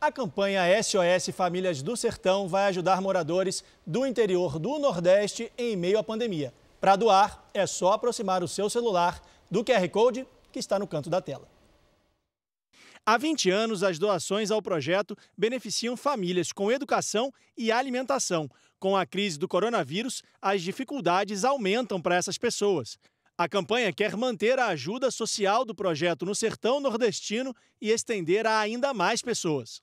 A campanha SOS Famílias do Sertão vai ajudar moradores do interior do Nordeste em meio à pandemia. Para doar, é só aproximar o seu celular do QR Code que está no canto da tela. Há 20 anos, as doações ao projeto beneficiam famílias com educação e alimentação. Com a crise do coronavírus, as dificuldades aumentam para essas pessoas. A campanha quer manter a ajuda social do projeto no sertão nordestino e estender a ainda mais pessoas.